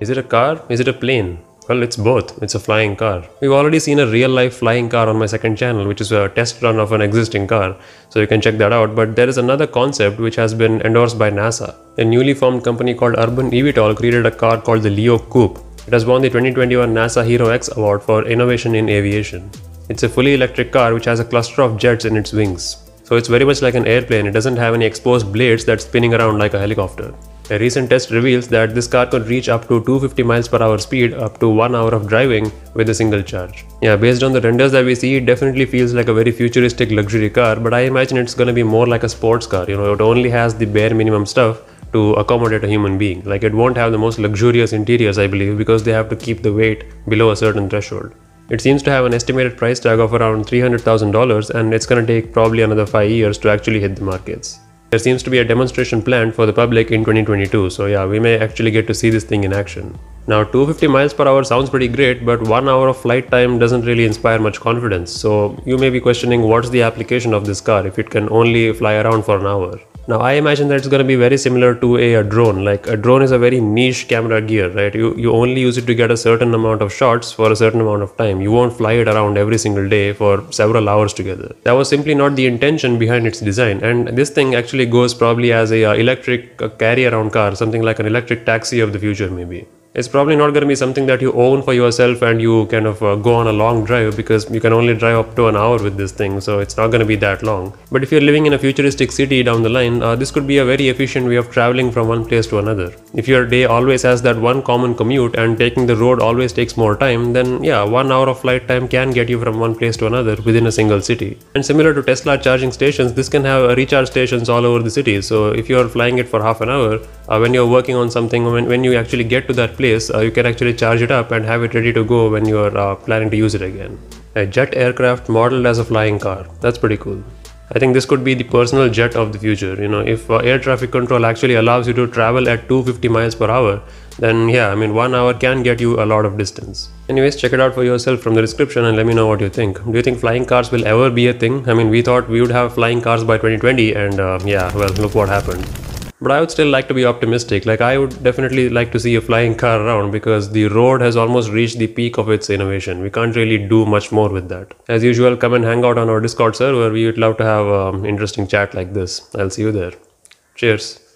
Is it a car? Is it a plane? Well, it's both. It's a flying car. We've already seen a real life flying car on my second channel, which is a test run of an existing car. So you can check that out. But there is another concept which has been endorsed by NASA. A newly formed company called Urban Evitol created a car called the Leo Coupe. It has won the 2021 NASA Hero X Award for Innovation in Aviation. It's a fully electric car which has a cluster of jets in its wings. So it's very much like an airplane. It doesn't have any exposed blades that's spinning around like a helicopter. A recent test reveals that this car could reach up to 250 miles per hour speed up to 1 hour of driving with a single charge. Yeah, based on the renders that we see, it definitely feels like a very futuristic luxury car, but I imagine it's gonna be more like a sports car. You know, it only has the bare minimum stuff to accommodate a human being. Like it won't have the most luxurious interiors, I believe, because they have to keep the weight below a certain threshold. It seems to have an estimated price tag of around $300,000 and it's gonna take probably another 5 years to actually hit the markets. There seems to be a demonstration planned for the public in 2022, so yeah, we may actually get to see this thing in action. Now 250 miles per hour sounds pretty great, but one hour of flight time doesn't really inspire much confidence, so you may be questioning what's the application of this car if it can only fly around for an hour. Now I imagine that it's going to be very similar to a, a, drone. Like a drone is a very niche camera gear, right? You you only use it to get a certain amount of shots for a certain amount of time. You won't fly it around every single day for several hours together. That was simply not the intention behind its design. And this thing actually goes probably as a uh, electric uh, carry around car, something like an electric taxi of the future maybe it's probably not going to be something that you own for yourself and you kind of uh, go on a long drive because you can only drive up to an hour with this thing so it's not going to be that long but if you're living in a futuristic city down the line uh, this could be a very efficient way of traveling from one place to another if your day always has that one common commute and taking the road always takes more time then yeah one hour of flight time can get you from one place to another within a single city and similar to tesla charging stations this can have uh, recharge stations all over the city so if you're flying it for half an hour uh, when you're working on something when, when you actually get to that place uh, you can actually charge it up and have it ready to go when you're uh, planning to use it again a jet aircraft modeled as a flying car that's pretty cool I think this could be the personal jet of the future. You know, if uh, air traffic control actually allows you to travel at 250 miles per hour, then yeah, I mean, one hour can get you a lot of distance. Anyways, check it out for yourself from the description and let me know what you think. Do you think flying cars will ever be a thing? I mean, we thought we would have flying cars by 2020, and uh, yeah, well, look what happened. But I would still like to be optimistic. Like I would definitely like to see a flying car around because the road has almost reached the peak of its innovation. We can't really do much more with that. As usual, come and hang out on our Discord server. We would love to have an um, interesting chat like this. I'll see you there. Cheers.